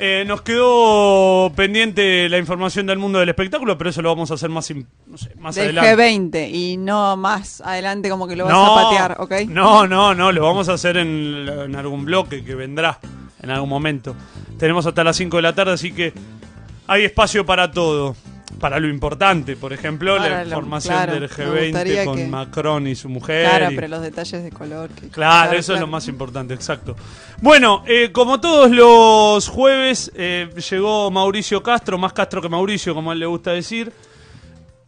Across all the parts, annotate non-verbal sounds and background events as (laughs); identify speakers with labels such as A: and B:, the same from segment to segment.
A: Eh, nos quedó pendiente la información del mundo del espectáculo, pero eso lo vamos a hacer más, no adelante. G20 y no más adelante como que lo a patear, ¿ok? No, no, no, lo vamos a hacer en, en, algún bloque que vendrá en algún momento. Tenemos hasta las 5 de la tarde, así que hay espacio para todo para lo importante, por ejemplo, la formación del G20 con Macron y su mujer. Claro, pero los detalles de color. Que... Claro, eso es lo más importante, exacto. Bueno, eh, como todos los jueves, eh, llegó Mauricio Castro, más Castro que Mauricio, como él le gusta decir,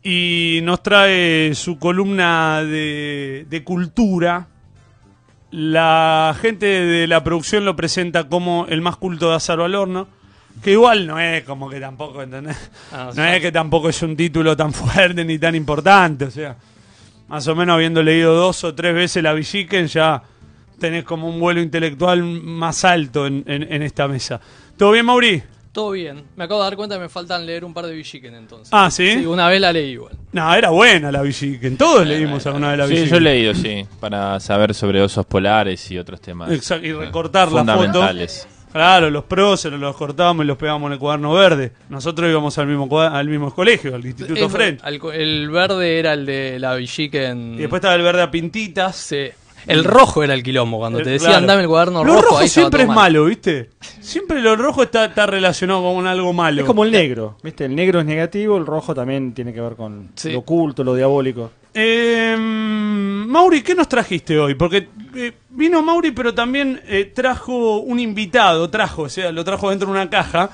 A: y nos trae su columna de, de cultura. La gente de la producción lo presenta como el más culto de Azaro al Horno que igual no es como que tampoco, ¿entendés? Ah, no es que tampoco es un título tan (laughs) fuerte ni tan importante, o sea. Más o menos habiendo leído dos o tres veces la Villiquen, ya tenés como un vuelo intelectual más alto en, esta mesa. ¿Todo bien, Mauri?
B: Todo bien. Me acabo de dar cuenta que me faltan leer un par de Villiquen entonces.
A: Ah, ¿sí? una vez la leí igual. No, era buena la Villiquen. Todos leímos alguna vez la Villiquen. Sí, yo he leído, sí.
C: Para saber sobre osos polares y otros temas. Exacto, y recortar las fotos.
A: Claro, los próceres los cortábamos y los pegábamos en el cuaderno verde. Nosotros íbamos al mismo al mismo colegio, al Instituto Frente.
B: el verde era el de la Villique
A: en. Y después estaba el verde a pintitas. El rojo era el quilombo, cuando te decían dame el cuaderno Lo rojo. siempre es malo, ¿viste? Siempre lo rojo está, está relacionado con algo malo. Es como el negro, ¿viste? El negro es negativo, el rojo también tiene que ver con lo oculto, lo diabólico. Eh, Mauri, ¿qué nos trajiste hoy? Porque eh, vino Mauri, pero también eh, trajo un invitado, trajo, o sea, lo trajo dentro de una caja.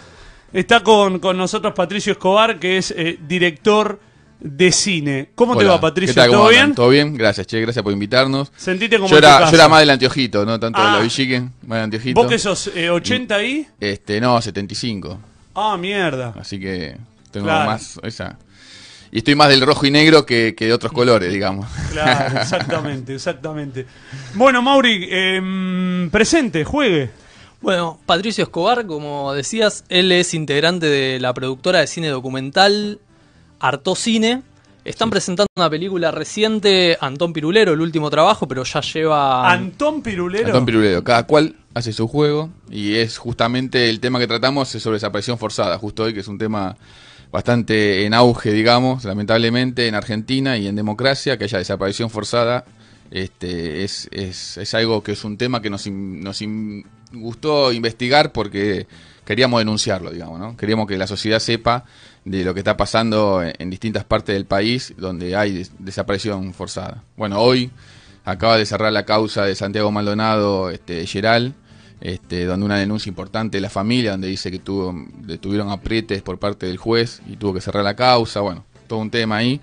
A: Está con, nosotros Patricio Escobar, que es eh, director de cine. ¿Cómo te va, Patricio? ¿Todo bien?
C: Todo bien, gracias, che, gracias por invitarnos. Sentite como yo, era, más del anteojito, no tanto de la ah. Villique, más del anteojito. ¿Vos que sos 80 ahí? Este, no, 75. Ah, mierda. Así que tengo más esa y estoy más del rojo y negro que, de otros colores, digamos. (laughs)
A: Claro, exactamente, exactamente. Bueno, Mauri, em, presente, juegue.
B: Bueno, Patricio Escobar, como decías, él es integrante de la productora de cine documental Artocine. Están presentando una película reciente, Antón Pirulero, el último trabajo, pero ya lleva... Antón
A: Pirulero. Antón
C: Pirulero, cada cual hace su juego y es justamente el tema que tratamos es sobre desaparición forzada, justo hoy, que es un tema bastante en auge, digamos, lamentablemente, en Argentina y en democracia, que haya desaparición forzada, este, es, es, es algo que es un tema que nos, gustó investigar porque queríamos denunciarlo, digamos, ¿no? Queríamos que la sociedad sepa de lo que está pasando en, distintas partes del país donde hay desaparición forzada. Bueno, hoy acaba de cerrar la causa de Santiago Maldonado este, Geral este, una denuncia importante de la familia, donde dice que tuvo, le tuvieron aprietes por parte del juez y tuvo que cerrar la causa, bueno, todo un tema ahí.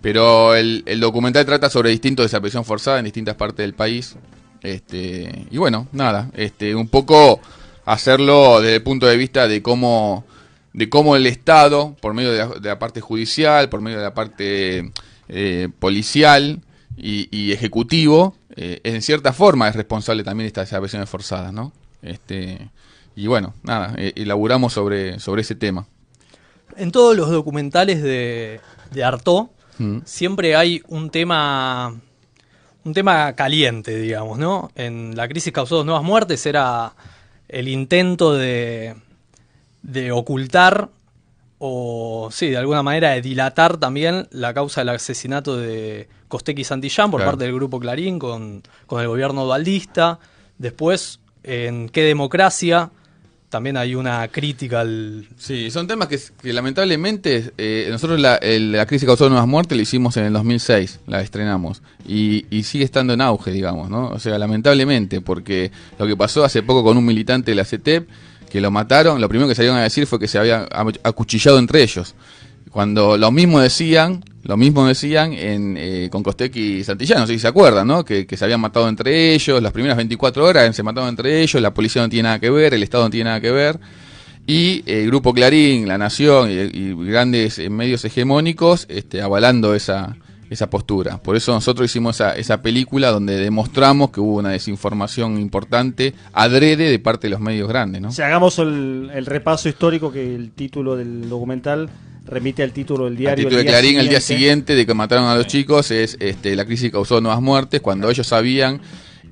C: Pero el, documental trata sobre distintos desaparición forzada en distintas partes del país. Este, y bueno, nada, este, un poco hacerlo desde el punto de vista de cómo, de cómo el Estado, por medio de la, parte judicial, por medio de la parte eh, policial y ejecutivo, eh, en cierta forma es responsable también estas desapariciones forzadas, ¿no? Este, y bueno, nada, elaboramos eh, sobre, sobre ese tema.
B: En todos los documentales de, de Artaud mm. siempre hay un tema un tema caliente, digamos, ¿no? En la crisis causó dos nuevas muertes era el intento de, de ocultar o sí, de alguna manera de dilatar también la causa del asesinato de y Santillán por parte del grupo Clarín con, el gobierno dualista. Después, en qué democracia, también hay una crítica al... Sí, son temas que,
C: lamentablemente eh, nosotros la, crisis la crisis causó nuevas muertes la hicimos en el 2006, la estrenamos, y, y, sigue estando en auge, digamos, ¿no? O sea, lamentablemente, porque lo que pasó hace poco con un militante de la CTEP que lo mataron, lo primero que salieron a decir fue que se habían acuchillado entre ellos. Cuando lo mismo decían, lo mismo decían en, eh, con Costec y Santillano, si se acuerdan, ¿no? Que, se habían matado entre ellos, las primeras 24 horas se mataron entre ellos, la policía no tiene nada que ver, el Estado no tiene nada que ver. Y el eh, Grupo Clarín, La Nación y, grandes eh, medios hegemónicos este, avalando esa, esa postura. Por eso nosotros hicimos esa, esa, película donde demostramos que hubo una desinformación importante, adrede de parte de los medios grandes. ¿no? Si
A: hagamos el, repaso histórico que el título del documental remite al título del diario. El título de Clarín el día siguiente
C: de que mataron a los chicos es este, la crisis causó nuevas muertes, cuando ellos sabían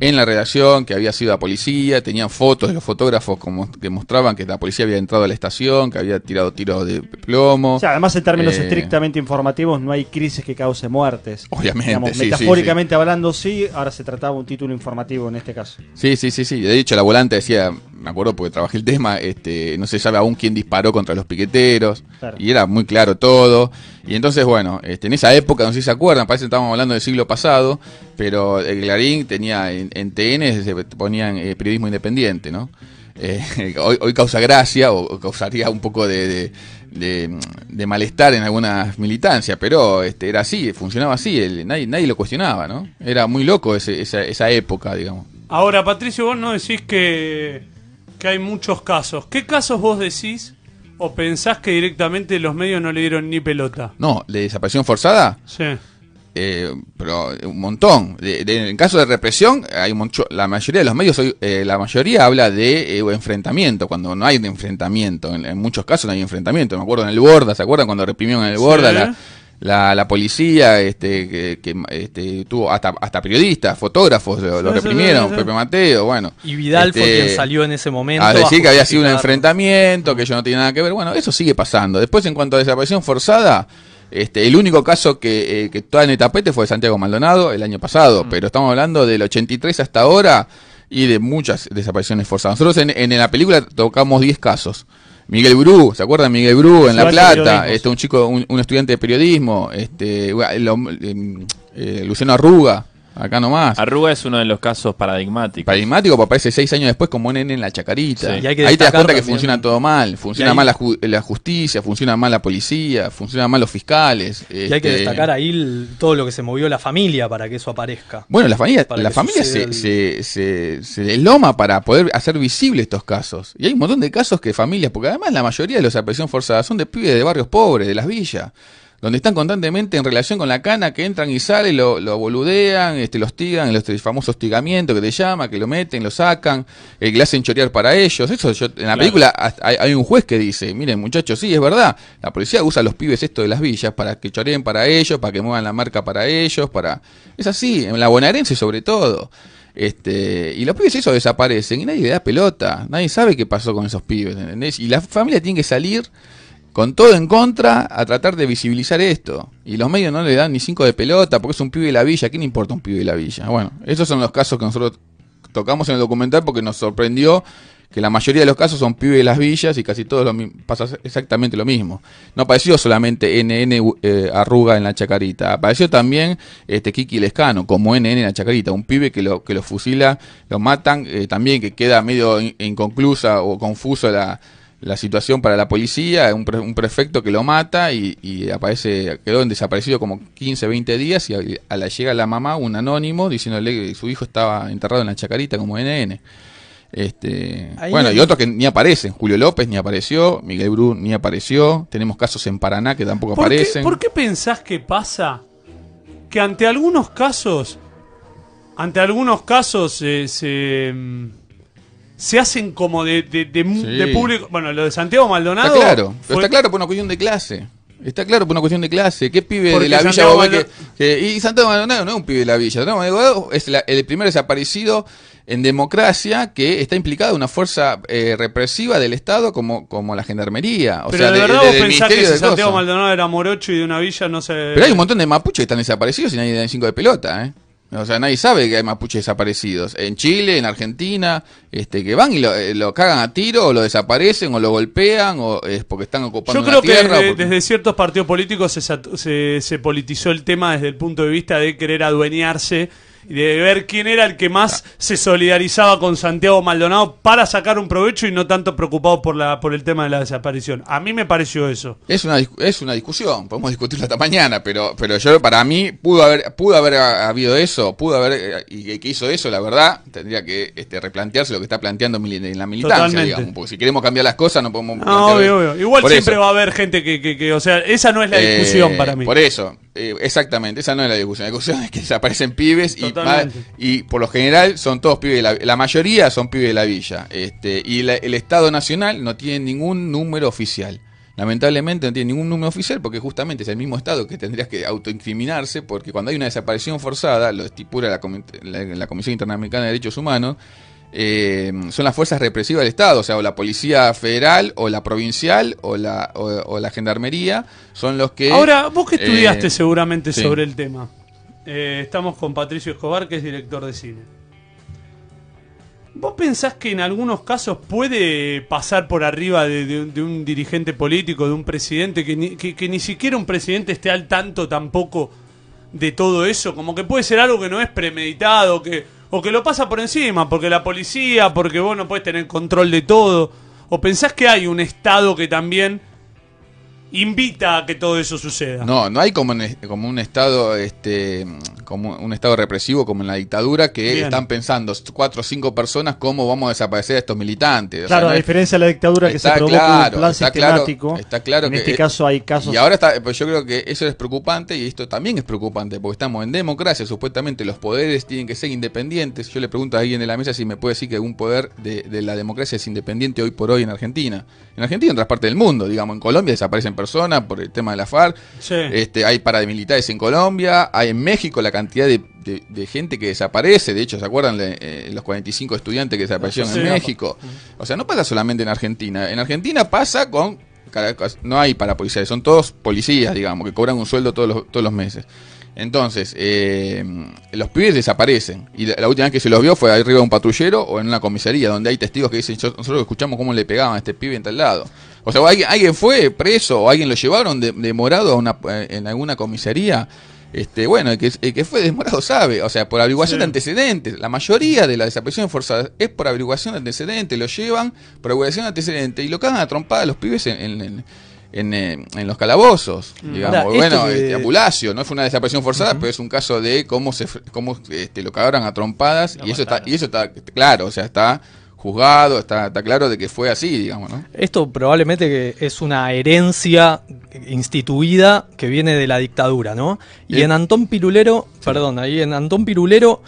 C: en la redacción, que había sido la policía, tenían fotos de los fotógrafos como que mostraban que la policía había entrado a la estación, que había tirado tiros de plomo. además en términos eh, estrictamente
A: informativos no hay crisis que cause muertes. Obviamente, metafóricamente hablando sí, ahora se trataba un título informativo en este caso.
C: Sí, sí, sí, sí. De hecho, la volante decía me acuerdo porque trabajé el tema, este, no se sabe aún quién disparó contra los piqueteros, y era muy claro todo. Y entonces, bueno, este, en esa época, no sé si se acuerdan, parece que estábamos hablando del siglo pasado, pero el Clarín tenía en, TN, se ponían eh, periodismo independiente, ¿no? Eh, (laughs) hoy, causa gracia o causaría un poco de, malestar en algunas militancias, pero este, era así, funcionaba así, nadie, nadie lo cuestionaba, ¿no? Era muy loco esa, esa época, digamos.
A: Ahora, Patricio, vos no decís que que hay muchos casos. ¿Qué casos vos decís o pensás que directamente los medios no le dieron ni pelota?
C: No, ¿de desaparición forzada? Sí. Eh, pero eh, un montón. De, en caso de represión, hay mucho, la mayoría de los medios, eh, la mayoría habla de enfrentamiento, cuando no hay enfrentamiento. En, muchos casos no hay enfrentamiento. Me acuerdo en el Borda, ¿se acuerdan cuando reprimieron en el Borda la, la policía, este, que, este, tuvo hasta, hasta periodistas, fotógrafos, lo, reprimieron, Pepe Mateo, bueno. Y Vidal fue este, quien salió en ese momento. A decir que había sido un enfrentamiento, que yo no tenía nada que ver, bueno, eso sigue pasando. Después, en cuanto a desaparición forzada, este, el único caso que, eh, está en el tapete fue de Santiago Maldonado el año pasado, mm. pero estamos hablando del 83 hasta ahora y de muchas desapariciones forzadas. Nosotros en, en la película tocamos 10 casos. Miguel Bru, ¿se acuerdan? Miguel Bru en La Plata, este, un chico, un, estudiante de periodismo, este, eh, eh, eh, Luciano Arruga, Acá nomás. Arruga es uno de los casos paradigmáticos. Paradigmático, porque aparece seis años después como nene en la chacarita. Ahí te das cuenta que funciona todo mal. Funciona mal la, justicia, funciona mal la policía, funciona mal los fiscales. Y hay que este, destacar
B: ahí todo lo que se movió la familia para que eso aparezca. Bueno, la familia, la familia
C: se, loma para poder hacer visibles estos casos. Y hay un montón de casos que familias, porque además la mayoría de los apresión forzadas forzada son de pibes de barrios pobres, de las villas donde están constantemente en relación con la cana, que entran y salen, lo, lo boludean, este, lo hostigan, los este, famoso hostigamiento que te llama, que lo meten, lo sacan, el eh, que hacen chorear para ellos. Eso yo, en la película hay, un juez que dice, miren muchachos, sí, es verdad, la policía usa a los pibes esto de las villas para que choreen para ellos, para que muevan la marca para ellos, para... Es así, en la bonaerense sobre todo. Este, y los pibes eso desaparecen y nadie le da pelota, nadie sabe qué pasó con esos pibes, Y la familia tiene que salir con todo en contra, a tratar de visibilizar esto. Y los medios no le dan ni cinco de pelota porque es un pibe de la villa. quién le importa un pibe de la villa? Bueno, esos son los casos que nosotros tocamos en el documental porque nos sorprendió que la mayoría de los casos son pibes de las villas y casi todos pasan pasa exactamente lo mismo. No apareció solamente NN eh, Arruga en la Chacarita, apareció también este Kiki Lescano como NN en la Chacarita, un pibe que lo, que lo fusila, lo matan, eh, también que queda medio inconclusa o confuso la, la situación para la policía, un, prefecto que lo mata y, aparece, quedó desaparecido como 15, 20 días y a, la llega la mamá, un anónimo, diciéndole que su hijo estaba enterrado en la chacarita como NN. Este, bueno, y otros que ni aparecen, Julio López ni apareció, Miguel Bru ni apareció, tenemos casos en Paraná que tampoco aparecen. ¿Por
A: qué pensás que pasa que ante algunos casos, ante algunos casos eh, se mm,
C: se hacen como de, público. Bueno, lo de Santiago Maldonado. Está claro, está claro por una cuestión de clase. Está claro, por una cuestión de clase. ¿Qué pibe de la Villa Y Santiago Maldonado no es un pibe de la Villa. Santiago Maldonado es el primer desaparecido en democracia que está implicada una fuerza represiva del Estado como, como la gendarmería. O Pero de, verdad vos pensás que si Santiago
A: Maldonado era morocho y de una villa no se... Pero hay un montón
C: de mapuches que están desaparecidos y nadie da cinco de pelota, ¿eh? O sea, nadie sabe que hay mapuches desaparecidos. En Chile, en Argentina, este, que van y lo, eh, cagan a tiro, o lo desaparecen, o lo golpean, o es porque están ocupando Yo creo que desde,
A: ciertos partidos políticos se politizó el tema desde el punto de vista de querer adueñarse y de ver quién era el que más se solidarizaba con Santiago Maldonado para sacar un provecho y no tanto preocupado por la por el tema de la desaparición. A mí me pareció eso.
C: Es una es una discusión, podemos discutirlo hasta mañana, pero pero yo para mí pudo haber pudo haber habido eso, pudo haber eh, y que hizo eso, la verdad, tendría que este, replantearse lo que está planteando en la militancia, porque si queremos cambiar las cosas no podemos Igual siempre va a haber gente que, que, o sea, esa no es la eh, discusión para mí. Por eso eh, exactamente, esa no es la discusión. La discusión es que desaparecen pibes y, por lo general son todos pibes la, mayoría son pibes de la villa. Este, y el Estado Nacional no tiene ningún número oficial. Lamentablemente no tiene ningún número oficial porque justamente es el mismo Estado que tendría que autoincriminarse porque cuando hay una desaparición forzada, lo estipula la, la Comisión Interamericana de Derechos Humanos, eh, son las fuerzas represivas del Estado, o sea, o la Policía Federal, o la Provincial, o la, o, la Gendarmería, son los que... Ahora, vos que eh, estudiaste seguramente sobre
A: el tema. Eh, estamos con Patricio Escobar, que es director de cine. ¿Vos pensás que en algunos casos puede pasar por arriba de, un dirigente político, de un presidente, que ni, que ni siquiera un presidente esté al tanto tampoco de todo eso? Como que puede ser algo que no es premeditado, que o que lo pasa por encima, porque la policía, porque vos no tener control de todo, o pensás que hay un Estado que también invita a que todo eso suceda. No,
C: no hay como, un, como un estado este como un estado represivo como en la dictadura que están pensando cuatro o cinco personas cómo vamos a desaparecer a estos militantes. Claro, a diferencia de la dictadura que se claro, un plan está sistemático. Claro, está claro en este caso hay casos. Y ahora está, pues yo creo que eso es preocupante y esto también es preocupante porque estamos en democracia, supuestamente los poderes tienen que ser independientes. Yo le pregunto a alguien de la mesa si me puede decir que algún poder de, de la democracia es independiente hoy por hoy en Argentina. En Argentina y en otras partes del mundo, digamos, en Colombia desaparecen personas por el tema de la FARC. Este, hay paramilitares en Colombia, hay en México la cantidad de, gente que desaparece. De hecho, ¿se acuerdan de, eh, los 45 estudiantes que desaparecieron en México? O sea, no pasa solamente en Argentina. En Argentina pasa con. No hay policías, son todos policías, digamos, que cobran un sueldo todos los, todos los meses. Entonces, eh, los pibes desaparecen. Y la, última vez que se los vio fue arriba de un patrullero o en una comisaría, donde hay testigos que dicen, nosotros escuchamos cómo le pegaban a este pibe en tal lado. O sea, alguien, fue preso o alguien lo llevaron demorado de a una, eh, en alguna comisaría. Este, bueno, el que, el que fue demorado sabe, o sea, por averiguación de antecedentes. La mayoría de las desapariciones forzadas es por averiguación de antecedentes, lo llevan por averiguación de antecedentes y lo cagan a trompadas los pibes en, en, en, eh, los calabozos. Mm. Digamos. bueno, Ambulacio, este, no fue una desaparición forzada, pero es un caso de cómo se cómo este, lo cagaron a trompadas y eso está y eso está claro, o sea, está juzgado, está, claro de que fue así, digamos. ¿no?
B: Esto probablemente es una herencia instituida que viene de la dictadura, ¿no? Y eh. en Antón Pirulero, perdón, ahí en Antón Pirulero,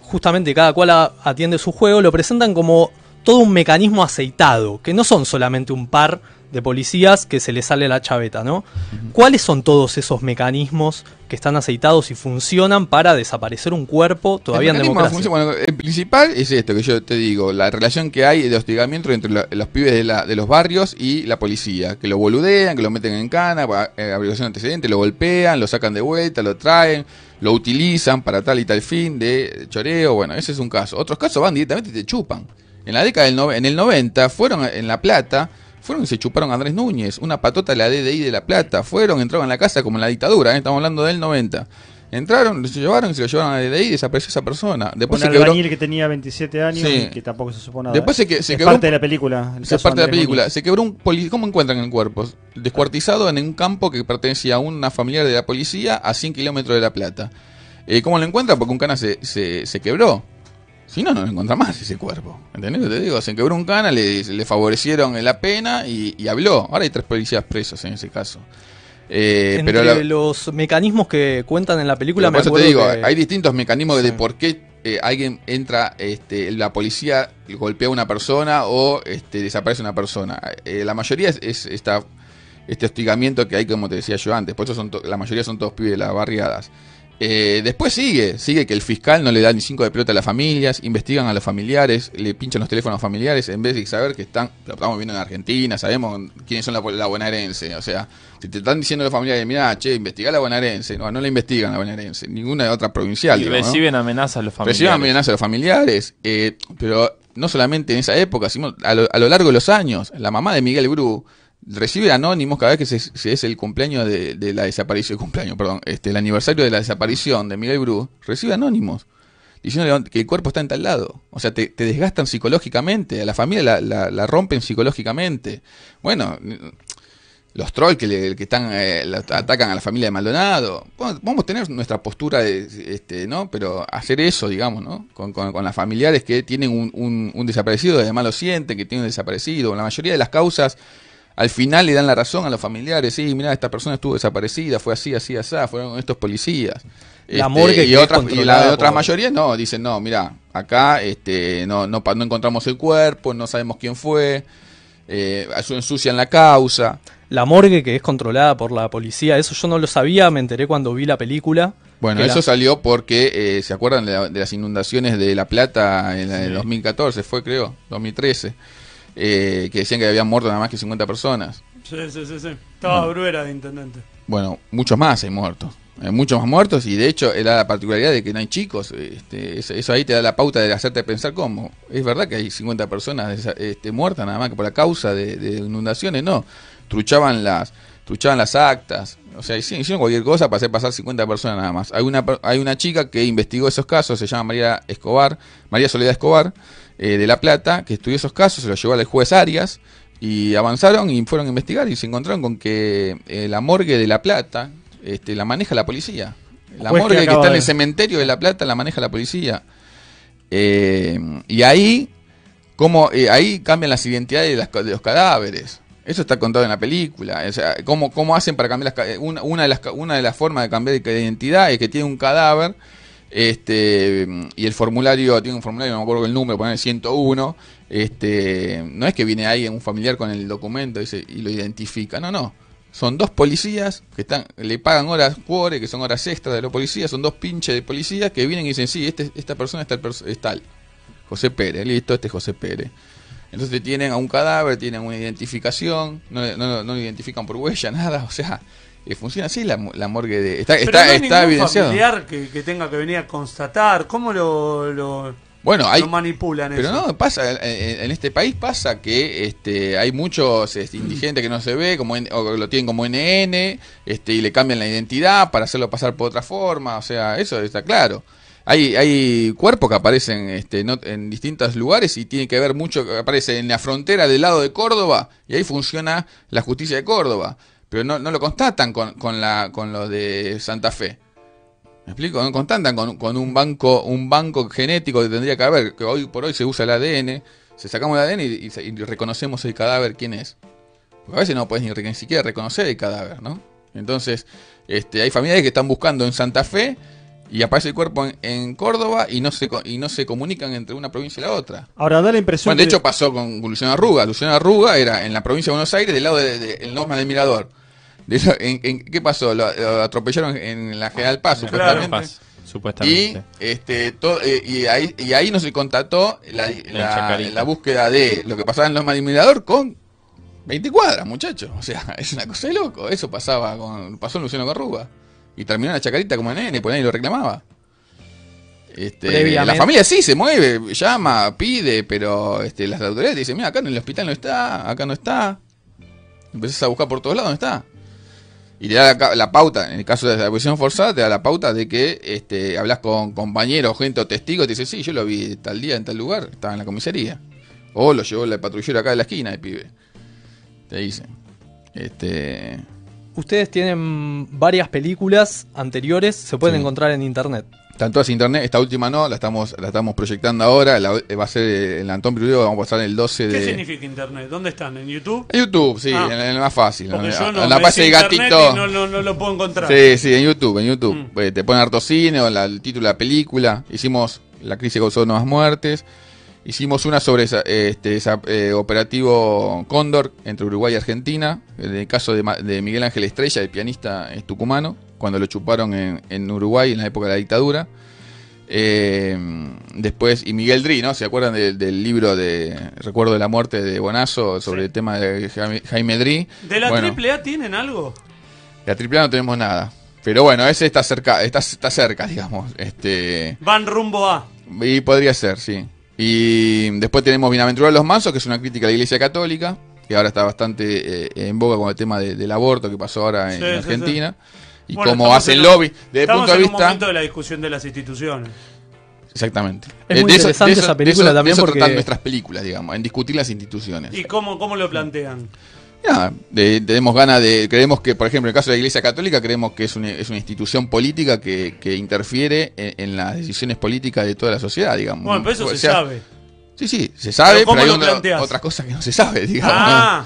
B: justamente cada cual atiende su juego, lo presentan como todo un mecanismo aceitado, que no son solamente un par de policías que se les sale la chaveta, ¿no? ¿Cuáles son todos esos mecanismos que están aceitados y funcionan para desaparecer un cuerpo todavía en democracia? Funciona,
C: bueno, el principal es esto que yo te digo, la relación que hay de hostigamiento entre los pibes de, los barrios y la policía, que lo boludean, que lo meten en cana, abrigación eh, antecedente, lo golpean, lo sacan de vuelta, lo traen, lo utilizan para tal y tal fin de choreo, bueno, ese es un caso. Otros casos van directamente y te chupan. En la década del en el 90 fueron en La Plata fueron y se chuparon a Andrés Núñez, una patota de la DDI de La Plata. Fueron, entraron en la casa como en la dictadura, ¿eh? estamos hablando del 90. Entraron, se llevaron y se lo llevaron a la DDI y desapareció esa persona. Después Un se que
A: tenía 27 años y que tampoco se supone nada. se, es parte de la película. es parte de la película.
C: Se quebró un policía. ¿Cómo encuentran el cuerpo? Descuartizado en un campo que pertenecía a una familiar de la policía a 100 kilómetros de La Plata. Eh, ¿Cómo lo encuentran? Porque un cana se, se, se quebró. Si no, no lo encuentra más ese cuerpo. ¿Entendés? Te digo, se quebró un cana, le, favorecieron la pena y, habló. Ahora hay tres policías presos en ese caso. Eh, pero
B: los mecanismos que cuentan en la película, me te digo, hay
C: distintos mecanismos de por qué eh, alguien entra, este, la policía golpea a una persona o este, desaparece una persona. Eh, la mayoría es, este hostigamiento que hay, como te decía yo antes. Por eso son la mayoría son todos pibes de las barriadas. Eh, después sigue, sigue que el fiscal no le da ni cinco de pelota a las familias, investigan a los familiares, le pinchan los teléfonos familiares, en vez de saber que están, lo estamos viendo en Argentina, sabemos quiénes son la, la bonaerense, o sea, si te están diciendo los familiares, mirá, che, investigá la bonaerense, no, no la investigan la bonaerense, ninguna de otra provincial. Y reciben amenazas a los familiares. Reciben amenazas a los familiares, eh, pero no solamente en esa época, sino a lo, a lo largo de los años, la mamá de Miguel Bru recibe anónimos cada vez que se, es el cumpleaños de, la desaparición, cumpleaños, perdón, este, el aniversario de la desaparición de Miguel Bru, recibe anónimos diciéndole que el cuerpo está en tal lado. O sea, te, desgastan psicológicamente, a la familia la, la, rompen psicológicamente. Bueno, los trolls que, le, que están eh, atacan a la familia de Maldonado. vamos a tener nuestra postura, de, este, ¿no? Pero hacer eso, digamos, ¿no? Con, con, las familiares que tienen un, un, un, desaparecido, además lo sienten, que tienen un desaparecido. La mayoría de las causas al final le dan la razón a los familiares, sí, mira, esta persona estuvo desaparecida, fue así, así, así, fueron estos policías.
A: La este, morgue y, otra
C: y, la de otra mayorías mayoría no, dicen, no, mira, acá este, no, no, no encontramos el cuerpo, no sabemos quién fue, eh, ensucian la causa.
B: La morgue que es controlada por la policía, eso yo no lo sabía, me enteré cuando vi la película.
C: Bueno, eso salió porque, eh, ¿se acuerdan de, las inundaciones de La Plata en, en, 2014? Fue, creo, 2013. Eh, que decían que habían muerto nada más que 50 personas.
A: Sí, sí, sí, sí. Estaba de intendente.
C: Bueno, muchos más hay muertos. Hay muchos más muertos y de hecho era la particularidad de que no hay chicos. Este, eso, ahí te da la pauta de hacerte pensar cómo. Es verdad que hay 50 personas este, muertas nada más que por la causa de, inundaciones, no. Truchaban las, truchaban las actas, o sea, hicieron cualquier cosa para hacer pasar 50 personas nada más. Hay una, hay una chica que investigó esos casos, se llama María Escobar, María Soledad Escobar, eh, de La Plata, que estudió esos casos, se los llevó al juez Arias, y avanzaron y fueron a investigar y se encontraron con que eh, la morgue de La Plata este, la maneja la policía. La morgue que, está en el cementerio de La Plata la maneja la policía. Eh, y ahí, como, ahí cambian las identidades de, los cadáveres. Eso está contado en la película. O sea, ¿cómo, cómo hacen para cambiar una, una, de las, una de las formas de cambiar de identidad es que tiene un cadáver este, y el formulario, tiene un formulario, no me acuerdo el número, poner 101. Este, no es que viene alguien, un familiar con el documento y, lo identifica, no, no. Son dos policías que están, le pagan horas cuore, que son horas extras de los policías, son dos pinches de policías que vienen y dicen, sí, este, esta persona está es tal. José Pérez, listo, este es José Pérez. Entonces tienen a un cadáver, tienen una identificación, no, no, no, lo identifican por huella, (laughs) nada, o sea, funciona así la, la morgue de... Está, Pero no hay familiar
A: que, tenga que venir a constatar, ¿cómo lo, lo,
C: bueno, lo manipulan Pero no, pasa, en, este país pasa que este, hay muchos este, indigentes que no se ve, como o lo tienen como NN, este, y le cambian la identidad para hacerlo pasar por otra forma, o sea, eso está claro. Hay, hay, cuerpos que aparecen este, en distintos lugares y tiene que ver mucho que aparece en la frontera del lado de Córdoba y ahí funciona la justicia de Córdoba. Pero no, lo constatan con, con, la, con los de Santa Fe. ¿Me explico? No constatan con, un banco un banco genético que tendría que haber, que hoy por hoy se usa el ADN, se sacamos el ADN y, reconocemos el cadáver quién es. Porque a veces no puedes ni, siquiera reconocer el cadáver, ¿no? Entonces, este, hay familias que están buscando en Santa Fe y aparece el cuerpo en, Córdoba y no se y no se comunican entre una provincia y la otra. Ahora da la impresión. Bueno, de hecho pasó con Luciano Arruga. Luciano Arruga era en la provincia de Buenos Aires, del lado del de, de, del Mirador. ¿En, qué pasó? Lo, atropellaron en la General Paz, supuestamente. Este, eh, y, ahí, y ahí no se contactó la, búsqueda de lo que pasaba en los de con 20 cuadras, muchachos. O sea, (laughs) es una cosa de loco. Eso pasaba con, pasó en Luciano garruga Y terminó en la chacarita como nene, por pues ahí lo reclamaba. Este, la familia sí se mueve, llama, pide, pero este, las autoridades dicen, mira, acá en el hospital no está, acá no está. Empezás a buscar por todos lados, no está y te da la, pauta, en el caso de la oposición forzada, te da la pauta de que este, hablas con compañeros, gente o testigos, te dice, sí, yo lo vi tal día en tal lugar, estaba en la comisaría. O lo llevó la patrullero acá de la esquina, el pibe. Te dice Este...
B: Ustedes tienen varias películas anteriores, se pueden encontrar en internet.
C: Están todas internet, esta última no, la estamos, la estamos proyectando ahora, eh, va a ser el eh, Antón Pirulio, vamos a pasar el 12 de... ¿Qué significa
A: internet? ¿Dónde están? ¿En YouTube? En YouTube, sí, ah. en, el más fácil. en, la base de gatito. no, lo puedo encontrar. Sí, sí,
C: en YouTube, en YouTube. Mm. Eh, te ponen harto cine, o el título de la película. Hicimos La crisis causó nuevas muertes. Hicimos una sobre esa, este operativo Cóndor entre Uruguay y Argentina, en el caso de, Miguel Ángel Estrella, el pianista tucumano cuando lo chuparon en, en Uruguay en la época de la dictadura. Eh, después, y Miguel Dri, ¿no? ¿Se acuerdan del libro de Recuerdo de la muerte de Bonazo sobre el tema de Jaime, Drí ¿De la AAA
A: tienen algo?
C: De la AAA no tenemos nada. Pero bueno, ese está cerca, está, está cerca, digamos. Este, Van rumbo a. Y podría ser, sí. Y después tenemos de los Mazos que es una crítica de la Iglesia Católica, que ahora está bastante eh, en boga con el tema del aborto que pasó ahora en, Argentina. Sí, y como cómo hacen el lobby. Desde el punto de en vista, un momento
A: de la discusión de las instituciones.
C: Exactamente. Es muy interesante esa película también. nuestras películas, digamos, en discutir las instituciones. ¿Y
A: cómo, cómo lo plantean?
C: Ya, tenemos ganas de. Creemos que, por ejemplo, en el caso de la Iglesia Católica, creemos que es una, es una institución política que, interfiere en, las decisiones políticas de toda la sociedad, digamos. Bueno, pero eso se sabe. Sí, sí, se sabe, pero, hay otras cosas que no se sabe, (laughs) digamos. Ah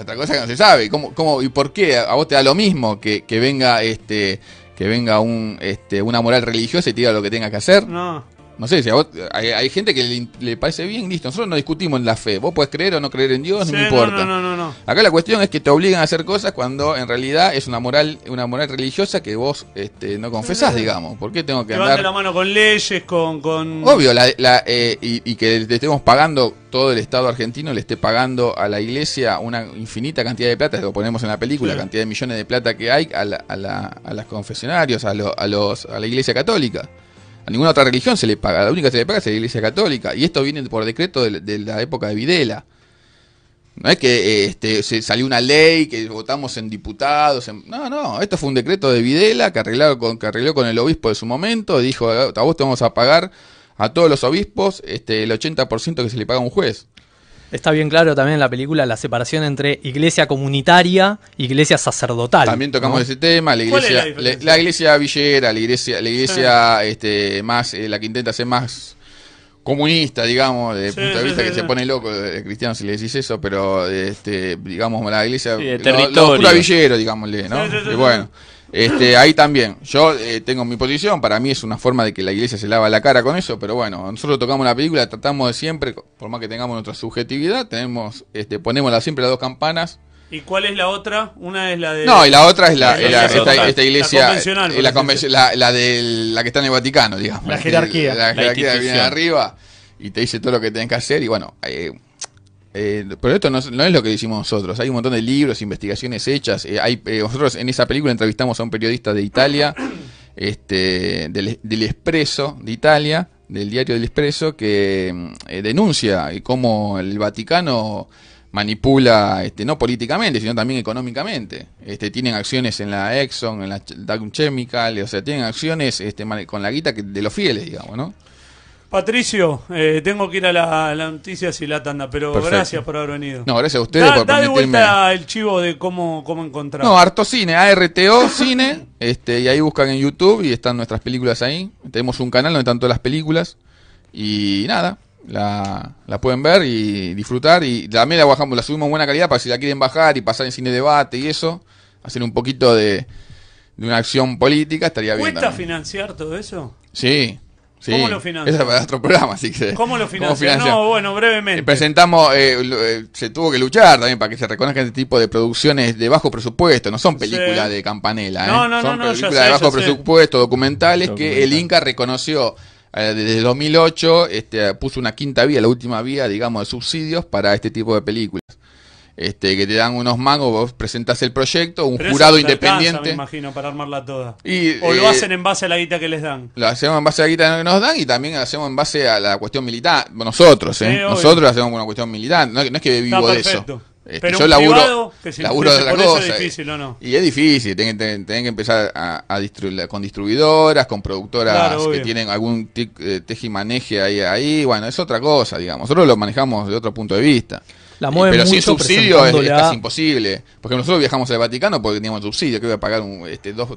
C: otra cosa que no se sabe. ¿Cómo, cómo, ¿Y por qué? ¿A vos te da lo mismo que, que venga este que venga un, este, una moral religiosa y te diga lo que tenga que hacer? No. No sé, si hay, gente que le, parece bien, listo. Nosotros no discutimos en la fe. Vos puedes creer o no creer en Dios, no importa. No, no, no, Acá la cuestión es que te obligan a hacer cosas cuando en realidad es una moral una moral religiosa que vos este, no confesás, digamos. ¿Por qué tengo que Levante la
A: mano con leyes, con... con... Obvio,
C: eh, y, que le estemos pagando, todo el Estado argentino le esté pagando a la iglesia una infinita cantidad de plata, lo ponemos en la película, cantidad de millones de plata que hay a, la, a, confesionarios, a, los, a la iglesia católica. A ninguna otra religión se le paga, la única que se le paga es la Iglesia Católica. Y esto viene por decreto de, la época de Videla. No es que este, se salió una ley que votamos en diputados. No, no, esto fue un decreto de Videla que, arregló con, que arregló con el obispo de su momento. Dijo, a vos te vamos a pagar a todos los obispos este, el 80% que se le paga a un juez.
B: Está bien claro también en la película la separación entre iglesia comunitaria y iglesia sacerdotal.
C: También tocamos ese tema, la iglesia, la, iglesia villera, la iglesia, la iglesia este, más, eh, la que intenta ser más comunista, digamos, desde punto de vista que se pone loco el cristiano si le decís eso, pero este, digamos la iglesia, La los villero, digámosle, ¿no? Y bueno. Este, ahí también, yo eh, tengo mi posición, para mí es una forma de que la iglesia se lava la cara con eso, pero bueno, nosotros tocamos la película, tratamos de siempre, por más que tengamos nuestra subjetividad, tenemos, este, ponemos siempre las dos campanas.
A: ¿Y cuál es la otra? Una es la de... No, y la otra es la, esta, iglesia, la,
C: convencional, la, de, la que está en el Vaticano, digamos. La jerarquía. La jerarquía viene arriba y te dice todo lo que tenés que hacer y bueno... Eh, eh, pero esto no, es lo que decimos nosotros. Hay un montón de libros, investigaciones hechas. Eh, hay, eh, nosotros en esa película entrevistamos a un periodista de Italia, (coughs) este, del, del Expreso de Italia, del diario del Expreso, que eh, denuncia cómo el Vaticano manipula, este, no políticamente, sino también económicamente. Este, tienen acciones en la Exxon, en la Dow Chemical, o sea, tienen acciones este, con la guita de los fieles, digamos, ¿no?
A: Patricio, eh, tengo que ir a la, noticia si la tanda, pero gracias por haber venido. No, gracias a ustedes da, por vuelta el chivo de cómo, cómo encontrar. No, Arto
C: Cine, ARTO (laughs) Cine, este, y ahí buscan en YouTube y están nuestras películas ahí. Tenemos un canal donde están todas las películas y nada, la, pueden ver y disfrutar y también la bajamos, la subimos en buena calidad para si la quieren bajar y pasar en cine debate y eso, hacer un poquito de, una acción política, estaría bien. ¿Cuesta
A: financiar todo eso?
C: Sí, ¿Cómo lo es para otro programa, así que. ¿Cómo lo No, bueno, brevemente. Eh, presentamos, eh, eh, se tuvo que luchar también para que se reconozcan este tipo de producciones de bajo presupuesto, no son películas de campanela, ¿eh? no, no, son películas de bajo presupuesto, documentales que el Inca reconoció desde 2008, este, puso una quinta vía, la última vía, digamos, de subsidios para este tipo de películas. Este, que te dan unos mangos vos presentas el proyecto, un jurado independiente. me imagino,
A: para armarla toda. o lo eh, hacen en base a la guita que les dan.
C: Lo hacemos en base a la guita que nos dan y también lo hacemos en base a la cuestión militar. Nosotros, ¿eh? Nosotros hacemos con una cuestión militar. No, es que vivo de eso. Este, Pero yo laburo, de cosa. Eh. difícil, no? Y es difícil, tienen, que empezar a, con distribuidoras, con productoras que tienen algún eh, tejimaneje ahí, ahí. Bueno, es otra cosa, digamos. Nosotros lo manejamos de otro punto de vista. Eh, pero sin subsidio es, imposible. Porque nosotros viajamos al Vaticano porque teníamos subsidio, que iba a pagar este, dos,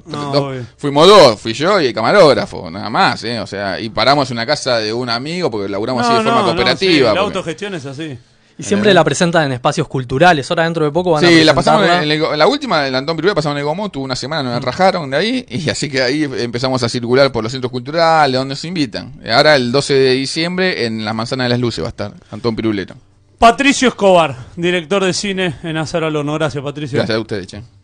C: Fuimos dos, fui yo y el camarógrafo, nada más, eh, O sea, y paramos en una casa de un amigo porque laburamos así de forma cooperativa. la
A: autogestión es así.
C: Y siempre la eh.
B: presentan en espacios culturales. Ahora dentro de poco van a Sí, la pasamos
C: en, la última, el Antón Piruleta, pasamos en el tuvo una semana, nos mm. rajaron de ahí, y así que ahí empezamos a circular por los centros culturales, donde se invitan. Ahora el 12 de diciembre en las Manzanas de las Luces va a estar Antón Pirulero.
A: Patricio Escobar, director de cine en Azaralón. Gracias, Patricio. Gracias
C: a ustedes, Che.